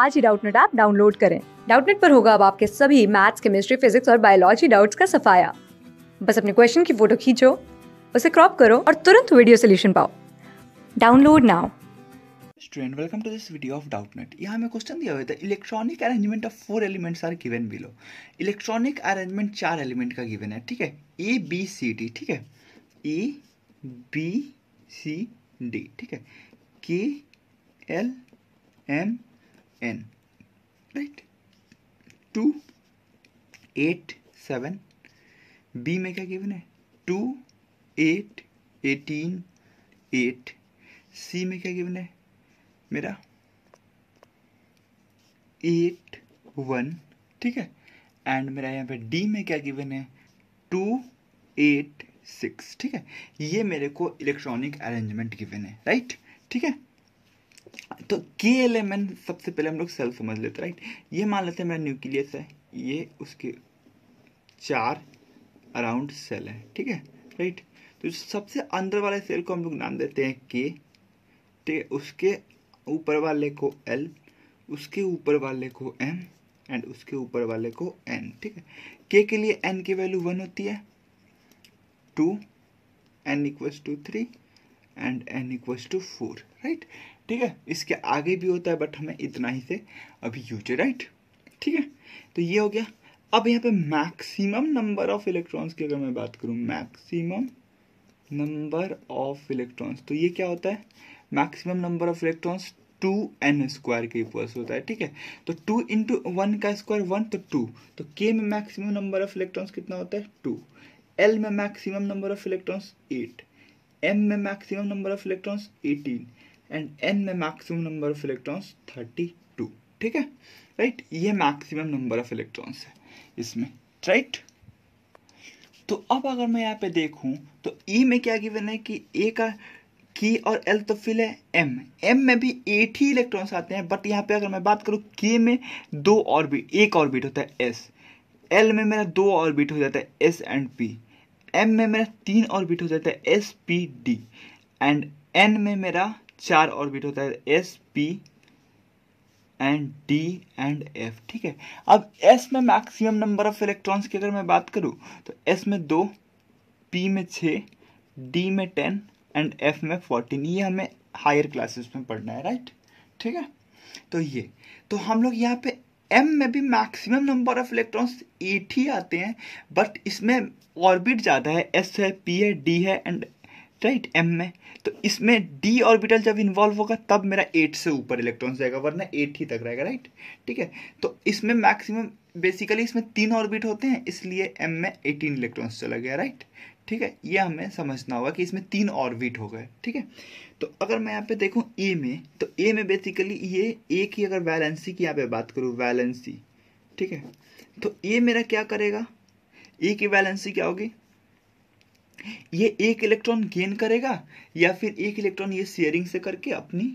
आज ही Doubtnut app download करें डाउटनेट पर होगा अब आपके सभी मैथ्स केमिस्ट्री फिजिक्स और बायोलॉजी डाउट्स का सफाया बस अपने क्वेश्चन की फोटो खींचो उसे क्रॉप करो और तुरंत वीडियो सोल्यूशन पाओ download now student welcome to this video of Doubtnut यहाँ हमें क्वेश्चन दिया हुआ था electronic arrangement of four elements are given below electronic arrangement चार एलिमेंट का गिवन है ठीक है ए बी सी डी ठीक है ए बी सी डी ठीक है K L M n right two eight seven B में क्या गिवन है two eight eighteen eight C में क्या गिवन है मेरा एट वन ठीक है एंड मेरा यहाँ पे डी में क्या गिवन है टू एट सिक्स ठीक है ये मेरे को इलेक्ट्रॉनिक अरेंजमेंट गिवन है राइट ठीक है तो के एलिमेंट सबसे पहले हम लोग सेल समझ लेते राइट ये मान लेते हैं मेरा न्यूक्लियस है ये उसके चार अराउंड सेल है ठीक है राइट तो सबसे अंदर वाले सेल को हम लोग नाम देते हैं के ठीक है उसके ऊपर वाले को एल उसके ऊपर वाले को एम एंड उसके ऊपर वाले को एन ठीक है के के लिए एन की वैल्यू वन होती है two n equals to three and n equals to four right ठीक है इसके आगे भी होता है बट हमें इतना ही से अभी यूज है राइट ठीक है तो ये हो गया अब यहाँ पे मैक्सिमम नंबर ऑफ इलेक्ट्रॉन्स की अगर मैं बात करूँ मैक्सिमम नंबर ऑफ इलेक्ट्रॉन्स तो ये क्या होता है maximum number of electrons two n square के इक्वल्स होता है ठीक है तो टू इंटू वन का स्क्वायर वन तो टू तो के में मैक्सिमम नंबर ऑफ इलेक्ट्रॉन्स कितना होता है टू एल में maximum number of electrons eight M में maximum number of electrons eighteen and N में maximum number of electrons thirty two ठीक है राइट ये मैक्सिमम नंबर ऑफ इलेक्ट्रॉन्स है इसमें राइट तो अब अगर मैं यहाँ पे देखूँ तो ई e में क्या गिवन है कि ए का के और एल तो फिल है एम एम में भी एट ही इलेक्ट्रॉन्स आते हैं बट यहाँ पे अगर मैं बात करूँ के में दो ऑर्बिट एक ऑर्बिट होता है एस एल में मेरा दो ऑर्बिट हो जाता है एस एंड पी एम में मेरा तीन ऑर्बिट हो जाता है S P D and N में मेरा चार ऑर्बिट होता है S P and D and F ठीक है अब एस में मैक्सिमम नंबर ऑफ इलेक्ट्रॉन्स की अगर मैं बात करूँ तो एस में दो पी में छ डी में टेन एंड एफ में फोर्टीन ये हमें हायर क्लासेस में पढ़ना है राइट ठीक है तो ये तो हम लोग यहाँ पे एम में भी maximum number of electrons eight ही आते हैं बट इसमें ऑर्बिट ज़्यादा है एस है पी है डी है एंड राइट एम में तो इसमें डी ऑर्बिटल जब इन्वॉल्व होगा तब मेरा एट से ऊपर इलेक्ट्रॉन जाएगा वरना एट ही तक रहेगा राइट ठीक है तो इसमें मैक्सिमम बेसिकली इसमें तीन ऑर्बिट होते हैं इसलिए एम में एटीन इलेक्ट्रॉन्स चला गया राइट ठीक है ये हमें समझना होगा कि इसमें तीन ऑर्बिट हो गए ठीक है तो अगर मैं यहाँ पे देखूँ ए में तो ए में बेसिकली ये ए की अगर वैलेंसी की यहाँ पे बात करूँ वैलेंसी ठीक है तो ए मेरा क्या करेगा ए की वैलेंसी क्या होगी ये एक इलेक्ट्रॉन गेन करेगा या फिर एक इलेक्ट्रॉन ये शेयरिंग से करके अपनी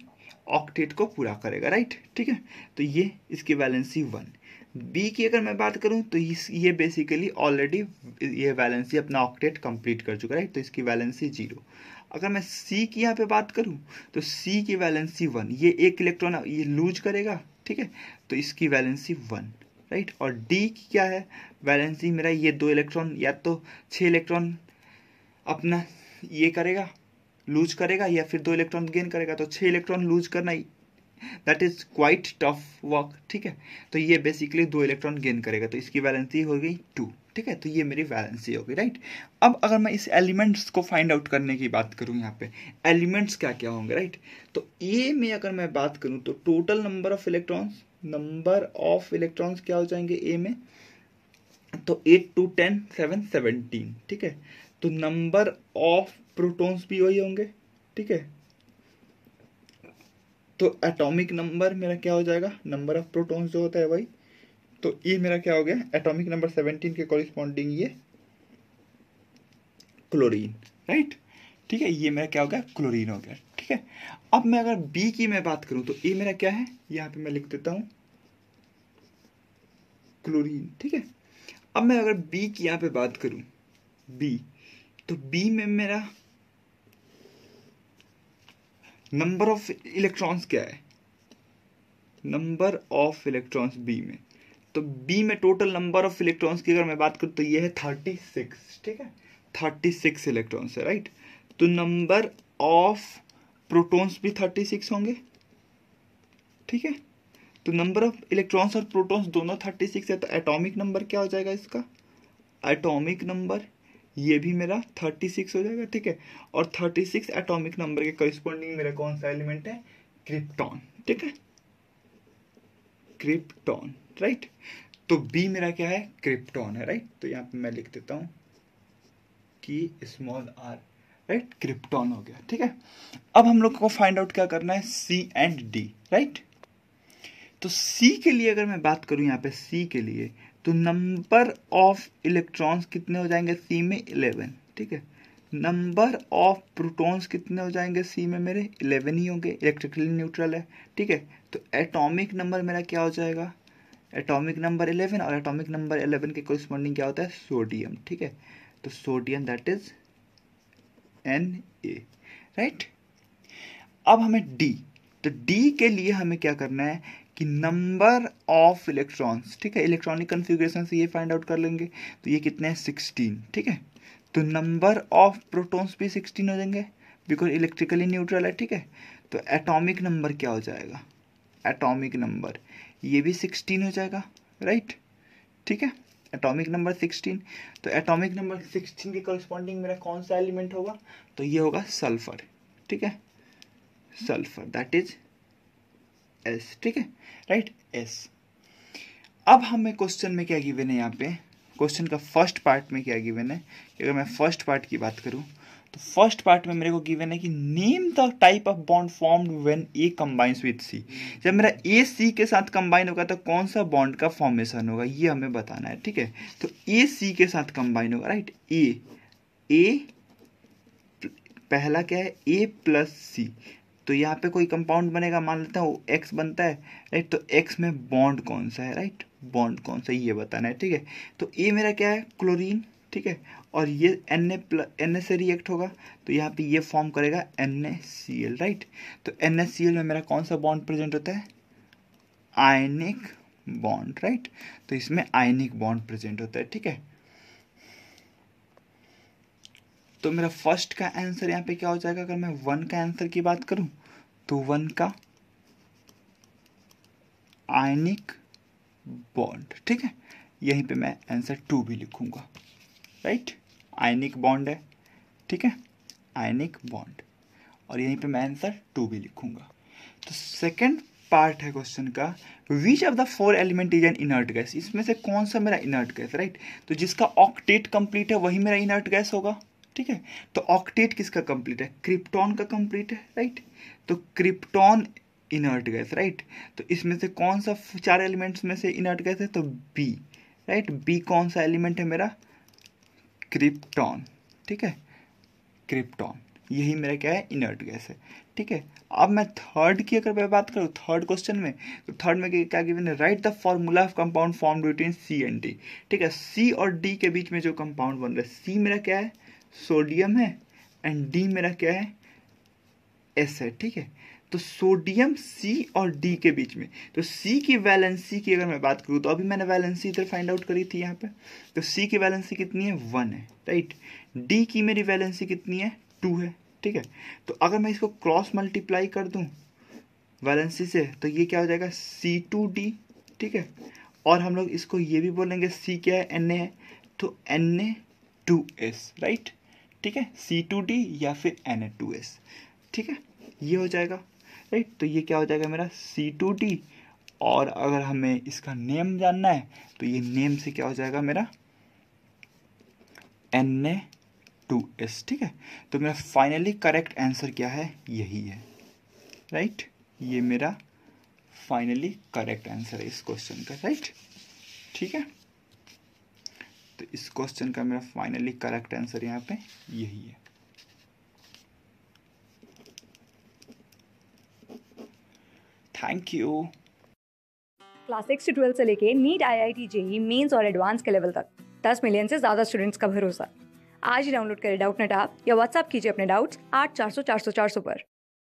ऑक्टेट को पूरा करेगा राइट ठीक है तो ये इसकी वैलेंसी वन बी की अगर मैं बात करूं तो ये बेसिकली ऑलरेडी ये वैलेंसी अपना ऑक्टेट कंप्लीट कर चुका है राइट तो इसकी वैलेंसी जीरो अगर मैं सी की यहाँ पे बात करूं तो सी की वैलेंसी वन ये एक इलेक्ट्रॉन ये लूज करेगा ठीक है तो इसकी वैलेंसी वन राइट और डी की क्या है वैलेंसी मेरा ये दो इलेक्ट्रॉन या तो छः इलेक्ट्रॉन अपना ये करेगा लूज करेगा या फिर दो इलेक्ट्रॉन गेन करेगा तो छः इलेक्ट्रॉन लूज करना ही that is quite tough work ठीक है तो ये बेसिकली दो इलेक्ट्रॉन गेन करेगा तो इसकी वैलेंसी हो गई टू ठीक है तो ये मेरी वैलेंसी हो गई राइट अब अगर मैं इस एलिमेंट्स को फाइंड आउट करने की बात करूँ यहाँ पे एलिमेंट्स क्या क्या होंगे राइट तो ए में अगर मैं बात करूँ तो total number of electrons number of electrons क्या हो जाएंगे ए में तो eight two ten seven seventeen ठीक है तो नंबर ऑफ प्रोटॉन्स भी वही होंगे ठीक है तो एटॉमिक नंबर मेरा क्या हो जाएगा नंबर ऑफ प्रोटॉन्स जो होता है वही तो ये मेरा क्या हो गया एटॉमिक नंबर सेवनटीन के कॉरिस्पॉन्डिंग ये क्लोरीन राइट ठीक है ये मेरा क्या हो गया क्लोरीन हो गया ठीक है अब मैं अगर बी की मैं बात करूं तो ये मेरा क्या है यहां पे मैं लिख देता हूं क्लोरीन ठीक है अब मैं अगर बी की यहाँ पे बात करूँ बी तो बी में मेरा नंबर ऑफ इलेक्ट्रॉन्स क्या है नंबर ऑफ इलेक्ट्रॉन्स बी में तो बी में टोटल नंबर ऑफ इलेक्ट्रॉन्स की अगर मैं बात करूँ तो ये है थर्टी सिक्स ठीक है थर्टी सिक्स इलेक्ट्रॉन्स है राइट तो नंबर ऑफ प्रोटॉन्स भी थर्टी सिक्स होंगे ठीक है तो नंबर ऑफ इलेक्ट्रॉन्स और प्रोटॉन्स दोनों थर्टी सिक्स है तो एटॉमिक नंबर क्या हो जाएगा इसका एटॉमिक नंबर ये भी मेरा थर्टी सिक्स हो जाएगा ठीक है और थर्टी सिक्स एटॉमिक नंबर के करिस्पॉन्डिंग मेरा कौन सा एलिमेंट है क्रिप्टॉन ठीक है क्रिप्टॉन राइट तो बी मेरा क्या है क्रिप्टॉन है राइट तो यहाँ पे मैं लिख देता हूँ कि स्मॉल आर राइट क्रिप्टॉन हो गया ठीक है अब हम लोग को फाइंड आउट क्या करना है सी एंड डी राइट तो सी के लिए अगर मैं बात करूं यहाँ पे सी के लिए तो नंबर ऑफ इलेक्ट्रॉन्स कितने हो जाएंगे सी में इलेवन ठीक है नंबर ऑफ प्रोटॉन्स कितने हो जाएंगे सी में मेरे इलेवन ही होंगे इलेक्ट्रिकली न्यूट्रल है ठीक है तो एटॉमिक नंबर मेरा क्या हो जाएगा एटॉमिक नंबर इलेवन और एटॉमिक नंबर इलेवन के कोरिस्पॉन्डिंग क्या होता है सोडियम ठीक है तो sodium that is N A right अब हमें डी तो डी के लिए हमें क्या करना है कि नंबर ऑफ इलेक्ट्रॉन्स ठीक है इलेक्ट्रॉनिक कन्फिग्रेशन से ये फाइंड आउट कर लेंगे तो ये कितने हैं सिक्सटीन ठीक है तो नंबर ऑफ प्रोटॉन्स भी सिक्सटीन हो जाएंगे बिकॉज इलेक्ट्रिकली न्यूट्रल है ठीक है तो एटॉमिक नंबर क्या हो जाएगा एटॉमिक नंबर ये भी सिक्सटीन हो जाएगा राइट ठीक है एटॉमिक नंबर सिक्सटीन तो एटॉमिक नंबर सिक्सटीन के कॉरस्पॉन्डिंग मेरा कौन सा एलिमेंट होगा तो ये होगा सल्फर ठीक है सल्फर दैट इज एस ठीक है राइट एस अब हमें क्वेश्चन में क्या गिवन है यहाँ पे क्वेश्चन का फर्स्ट पार्ट में क्या गिवन है अगर मैं फर्स्ट पार्ट की बात करूँ तो फर्स्ट पार्ट में मेरे को गिवन है कि name the type of bond formed when A combines with C जब मेरा ए सी के साथ कंबाइन होगा तो कौन सा बॉन्ड का फॉर्मेशन होगा ये हमें बताना है ठीक है तो ए सी के साथ कंबाइन होगा राइट ए ए पहला क्या है ए प्लस सी तो यहाँ पे कोई कंपाउंड बनेगा मान लेता हूँ एक्स बनता है राइट तो एक्स में बॉन्ड कौन सा है राइट बॉन्ड कौन सा ये बताना है ठीक है तो ये मेरा क्या है क्लोरीन ठीक है और ये एन ए एन ए से रिएक्ट होगा तो यहाँ पे ये फॉर्म करेगा N A C L right तो एन एस सी एल में मेरा कौन सा बॉन्ड प्रेजेंट होता है आयनिक बॉन्ड राइट तो इसमें आयनिक बॉन्ड प्रेजेंट होता है ठीक है तो मेरा फर्स्ट का आंसर यहाँ पे क्या हो जाएगा अगर मैं वन का आंसर की बात करूं तो वन का आयनिक बॉन्ड ठीक है यहीं पे मैं आंसर टू भी लिखूंगा राइट आयनिक बॉन्ड है ठीक है आयनिक बॉन्ड और यहीं पे मैं आंसर टू भी लिखूंगा तो सेकंड पार्ट है क्वेश्चन का which of the four element is an inert gas इसमें से कौन सा मेरा इनर्ट गैस राइट तो जिसका ऑक्टेट कंप्लीट है वही मेरा इनर्ट गैस होगा ठीक है तो ऑक्टेट किसका कंप्लीट है क्रिप्टॉन का कंप्लीट है राइट तो क्रिप्टॉन इनर्ट गैस राइट तो इसमें से कौन सा चार एलिमेंट्स में से इनर्ट गैस है तो बी राइट बी कौन सा एलिमेंट है मेरा क्रिप्टॉन ठीक है क्रिप्टॉन यही मेरा क्या है इनर्ट गैस है ठीक है अब मैं थर्ड की अगर मैं बात करूँ थर्ड क्वेश्चन में तो थर्ड में क्या गिवन है right the formula of compound form between C and D ठीक है सी और डी के बीच में जो कंपाउंड बन रहा है सी मेरा क्या है सोडियम है एंड डी मेरा क्या है एस है ठीक है तो सोडियम सी और डी के बीच में तो सी की वैलेंसी की अगर मैं बात करूँ तो अभी मैंने वैलेंसी इधर फाइंड आउट करी थी यहाँ पे तो सी की वैलेंसी कितनी है वन है राइट डी की मेरी वैलेंसी कितनी है टू है ठीक है तो अगर मैं इसको क्रॉस मल्टीप्लाई कर दूँ वैलेंसी से तो ये क्या हो जाएगा सी टू डी ठीक है और हम लोग इसको ये भी बोलेंगे सी क्या है एन ए है तो N A two S right ठीक है सी टू डी या फिर एन ए टू एस ठीक है ये हो जाएगा राइट तो ये क्या हो जाएगा मेरा सी टू डी और अगर हमें इसका नेम जानना है तो ये नेम से क्या हो जाएगा मेरा एन ए टू एस ठीक है तो मेरा फाइनली करेक्ट आंसर क्या है यही है राइट ये मेरा फाइनली करेक्ट आंसर है इस क्वेश्चन का राइट ठीक है तो इस क्वेश्चन का मेरा फाइनली करेक्ट आंसर यहाँ पे यही है थैंक यू क्लास सिक्स से ट्वेल्थ से लेके NEET I I T JEE Mains और एडवांस के लेवल तक दस मिलियन से ज़्यादा स्टूडेंट्स का भरोसा आज ही डाउनलोड करें डाउट नेट आप या व्हाट्सअप कीजिए अपने डाउट्स आठ चार सौ चार सौ चार सौ पर